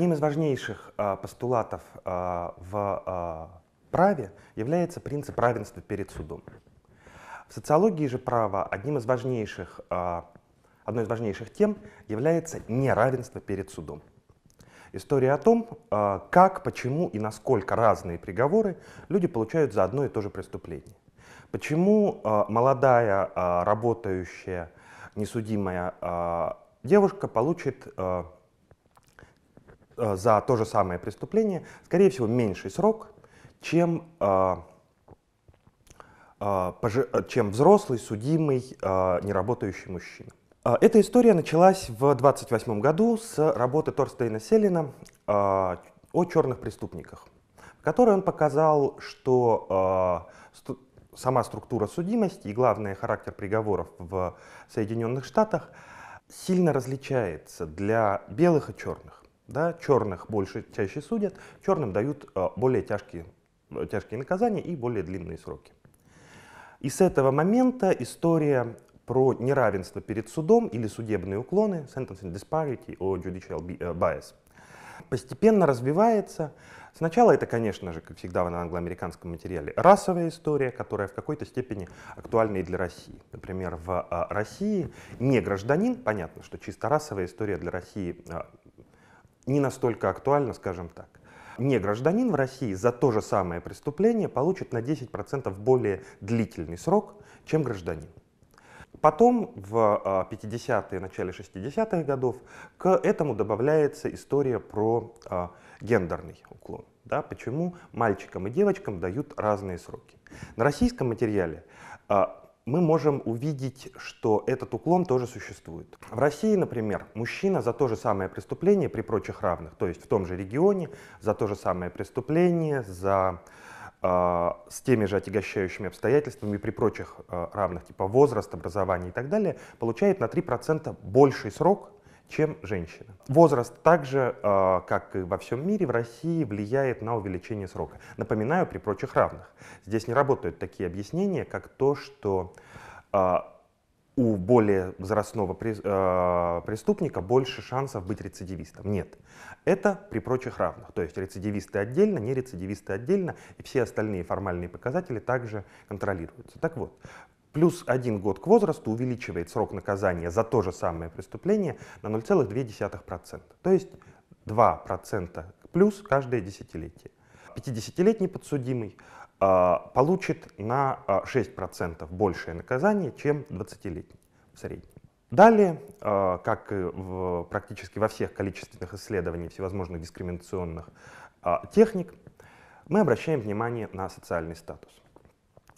Одним из важнейших а, постулатов а, в а, праве является принцип равенства перед судом. В социологии же права одним из важнейших, одной из важнейших тем является неравенство перед судом. История о том, как, почему и насколько разные приговоры люди получают за одно и то же преступление. Почему молодая, работающая, несудимая девушка получит Э, за то же самое преступление, скорее всего, меньший срок, чем, э, э, чем взрослый, судимый, неработающий мужчина. Эта история началась в 28 году с работы Торстейна Селина о черных преступниках, в которой он показал, что сама структура судимости и, главное, характер приговоров в Соединенных Штатах сильно различается для белых и черных. Да, черных больше, чаще судят, черным дают э, более тяжкие, э, тяжкие наказания и более длинные сроки. И с этого момента история про неравенство перед судом или судебные уклоны, sentencing disparity or judicial э, bias, постепенно развивается. Сначала это, конечно же, как всегда в англоамериканском материале, расовая история, которая в какой-то степени актуальна и для России. Например, в России не гражданин, понятно, что чисто расовая история для России не настолько актуально, скажем так. Не гражданин в России за то же самое преступление получит на 10% более длительный срок, чем гражданин. Потом, в 50-е, а, начале 60-х годов, к этому добавляется история про а, гендерный уклон. Да, почему мальчикам и девочкам дают разные сроки. На российском материале а, мы можем увидеть, что этот уклон тоже существует. В России, например, мужчина за то же самое преступление при прочих равных, то есть в том же регионе, за то же самое преступление, за э, с теми же отягощающими обстоятельствами при прочих э, равных, типа возраст, образование и так далее, получает на 3% больший срок, чем женщина. Возраст также, э, как и во всем мире, в России влияет на увеличение срока. Напоминаю, при прочих равных. Здесь не работают такие объяснения, как то, что э, у более возрастного э, преступника больше шансов быть рецидивистом. Нет. Это при прочих равных. То есть рецидивисты отдельно, не рецидивисты отдельно, и все остальные формальные показатели также контролируются. Так вот, Плюс один год к возрасту увеличивает срок наказания за то же самое преступление на 0,2%. То есть 2% плюс каждое десятилетие. 50-летний подсудимый а, получит на 6% а, большее наказание, чем 20-летний в среднем. Далее, а, как и в, практически во всех количественных исследованиях всевозможных дискриминационных техник, мы обращаем внимание на социальный статус.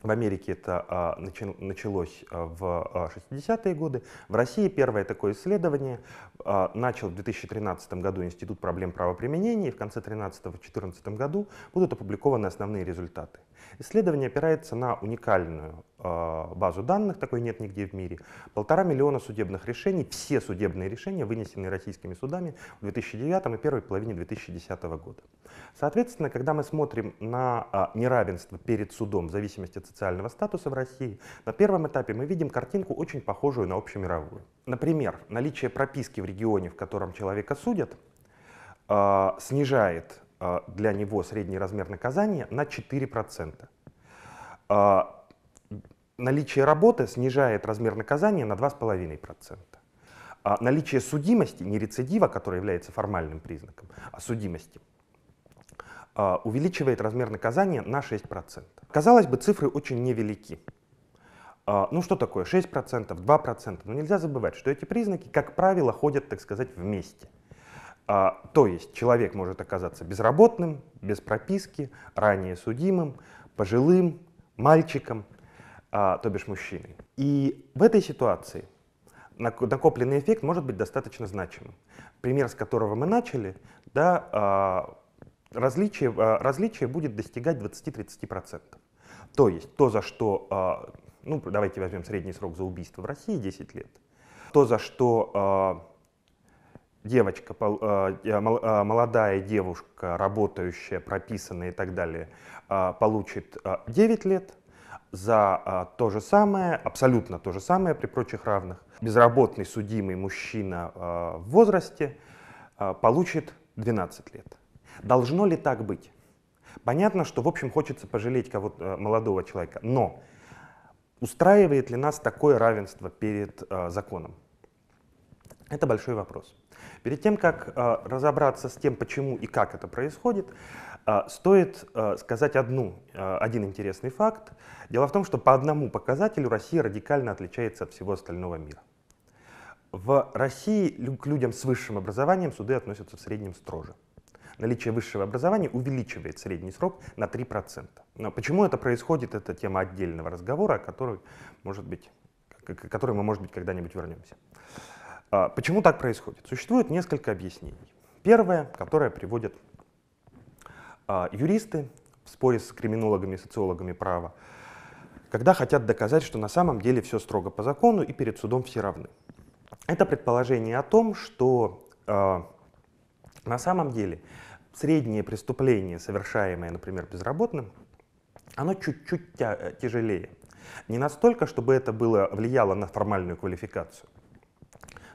В Америке это а, началось а, в 60-е а, годы. В России первое такое исследование начал в 2013 году Институт проблем правоприменения, и в конце 2013-2014 году будут опубликованы основные результаты. Исследование опирается на уникальную а, базу данных, такой нет нигде в мире. Полтора миллиона судебных решений, все судебные решения, вынесенные российскими судами в 2009 и первой половине 2010 года. Соответственно, когда мы смотрим на а, неравенство перед судом в зависимости от социального статуса в России, на первом этапе мы видим картинку, очень похожую на общемировую. Например, наличие прописки в регионе, в котором человека судят, а, снижает для него средний размер наказания на 4% наличие работы снижает размер наказания на 2,5%. А наличие судимости, не рецидива, который является формальным признаком, а судимости, а, увеличивает размер наказания на 6%. Казалось бы, цифры очень невелики. А, ну что такое 6%, 2%? Но нельзя забывать, что эти признаки, как правило, ходят, так сказать, вместе. А, то есть человек может оказаться безработным, без прописки, ранее судимым, пожилым, мальчиком, а, то бишь мужчиной. И в этой ситуации накопленный эффект может быть достаточно значимым. Пример, с которого мы начали, да, а, различие, а, различие будет достигать 20-30%. То есть то, за что, ну давайте возьмем средний срок за убийство в России 10 лет, то, за что девочка, молодая девушка, работающая, прописанная и так далее, получит 9 лет – за а, то же самое, абсолютно то же самое при прочих равных, безработный судимый мужчина а, в возрасте а, получит 12 лет. Должно ли так быть? Понятно, что, в общем, хочется пожалеть кого-то молодого человека, но устраивает ли нас такое равенство перед законом? Это большой вопрос. Перед тем, как разобраться с тем, почему и как это происходит, а, стоит а, сказать одну, а, один интересный факт. Дело в том, что по одному показателю Россия радикально отличается от всего остального мира. В России к людям с высшим образованием суды относятся в среднем строже. Наличие высшего образования увеличивает средний срок на 3%. Но почему это происходит, это тема отдельного разговора, который может быть, к которой мы, может быть, когда-нибудь вернемся. Почему так происходит? Существует несколько объяснений. Первое, которое приводят а, юристы в споре с криминологами и социологами права, когда хотят доказать, что на самом деле все строго по закону и перед судом все равны. Это предположение о том, что э, на самом деле среднее преступление, совершаемое, например, безработным, оно чуть-чуть тяжелее. Не настолько, чтобы это было, влияло на формальную квалификацию,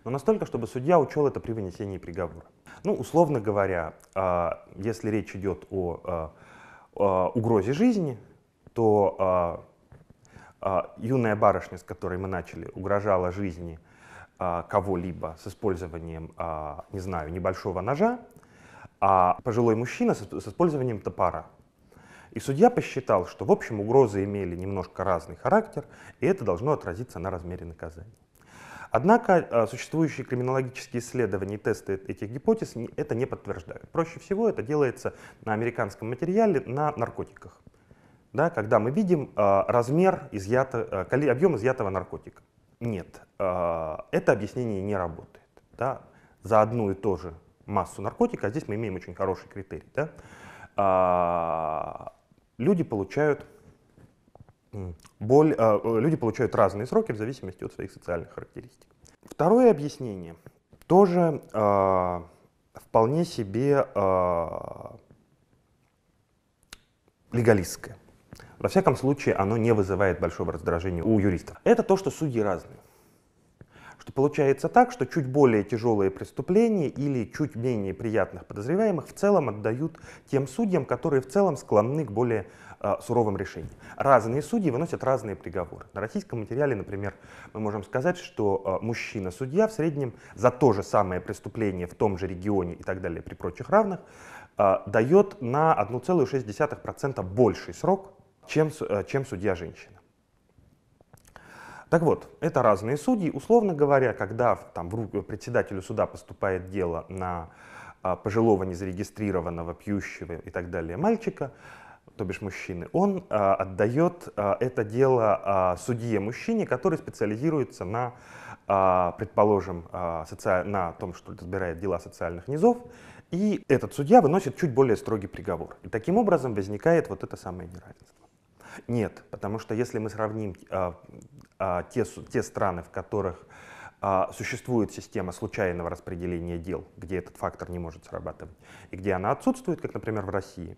но настолько, чтобы судья учел это при вынесении приговора. Ну, условно говоря, а, если речь идет о а, угрозе жизни, то а, юная барышня, с которой мы начали, угрожала жизни кого-либо с использованием, не знаю, небольшого ножа, а пожилой мужчина с использованием топора. И судья посчитал, что в общем угрозы имели немножко разный характер, и это должно отразиться на размере наказания. Однако а, существующие криминологические исследования и тесты этих гипотез это не подтверждают. Проще всего это делается на американском материале на наркотиках, да, когда мы видим а, размер изъятого а, объем изъятого наркотика. Нет, это объяснение не работает. Да. За одну и ту же массу наркотика, а здесь мы имеем очень хороший критерий, да, люди получают Боль, а, э, люди получают разные сроки в зависимости от своих социальных характеристик. Второе объяснение тоже э, вполне себе э, легалистское. Во всяком случае, оно не вызывает большого раздражения у юристов. Это то, что судьи разные. Что получается так, что чуть более тяжелые преступления или чуть менее приятных подозреваемых в целом отдают тем судьям, которые в целом склонны к более суровым решением. Разные судьи выносят разные приговоры. На российском материале, например, мы можем сказать, что э, мужчина-судья в среднем за то же самое преступление в том же регионе и так далее при прочих равных э, дает на 1,6% больший срок, чем, э, чем судья-женщина. Так вот, это разные судьи. Условно говоря, когда там, в руки председателю суда поступает дело на пожилого незарегистрированного, пьющего и так далее мальчика, то бишь мужчины, он а, отдает а, это дело а, судье-мужчине, который специализируется на, а, предположим, а, соци... на том, что разбирает дела социальных низов, и этот судья выносит чуть более строгий приговор. И таким образом возникает вот это самое неравенство. Нет, потому что если мы сравним а, а, те, те страны, в которых а, существует система случайного распределения дел, где этот фактор не может срабатывать, и где она отсутствует, как, например, в России,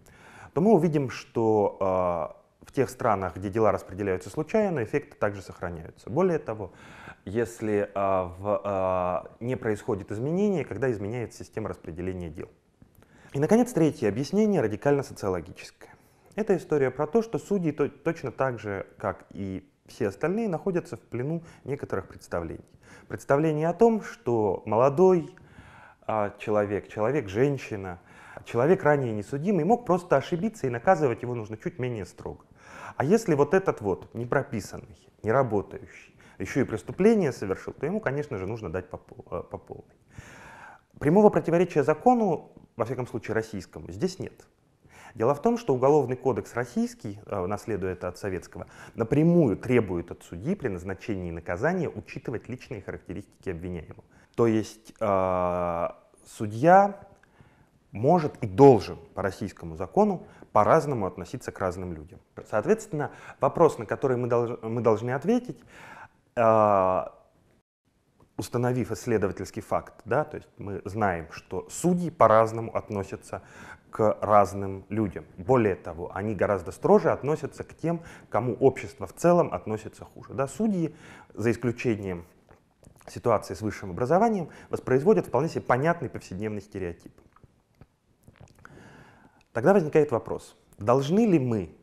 то мы увидим, что а, в тех странах, где дела распределяются случайно, эффекты также сохраняются. Более того, если а, в, а, не происходит изменения, когда изменяется система распределения дел. И, наконец, третье объяснение радикально социологическое. Это история про то, что судьи точно так же, как и все остальные, находятся в плену некоторых представлений. Представление о том, что молодой, а, человек, человек-женщина, человек ранее несудимый, мог просто ошибиться и наказывать его нужно чуть менее строго. А если вот этот вот непрописанный, не работающий, еще и преступление совершил, то ему, конечно же, нужно дать по, э, по полной. Прямого противоречия закону, во всяком случае российскому, здесь нет. Дело в том, что Уголовный кодекс российский, э, наследуя это от советского, напрямую требует от судьи при назначении наказания учитывать личные характеристики обвиняемого. То есть а, судья может и должен по российскому закону по-разному относиться к разным людям. Соответственно, вопрос, на который мы, долж, мы должны ответить, а, установив исследовательский факт, да, то есть мы знаем, что судьи по-разному относятся к разным людям. Более того, они гораздо строже относятся к тем, кому общество в целом относится хуже. Да, судьи, за исключением ситуации с высшим образованием воспроизводят вполне себе понятный повседневный стереотип. Тогда возникает вопрос, должны ли мы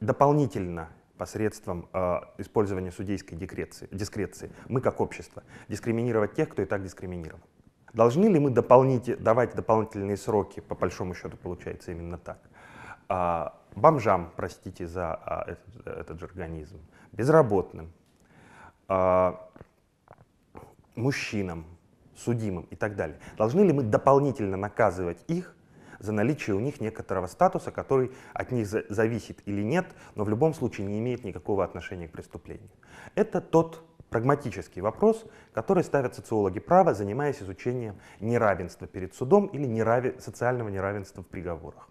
дополнительно посредством э, использования судейской декреции, дискреции, мы как общество, дискриминировать тех, кто и так дискриминирован? Должны ли мы дополнить, давать дополнительные сроки, по большому счету получается именно так, э, бомжам, простите за а, э, этот, этот же организм, безработным, э, мужчинам, судимым и так далее. Должны ли мы дополнительно наказывать их за наличие у них некоторого статуса, который от них зависит или нет, но в любом случае не имеет никакого отношения к преступлению. Это тот прагматический вопрос, который ставят социологи права, занимаясь изучением неравенства перед судом или нераве... социального неравенства в приговорах.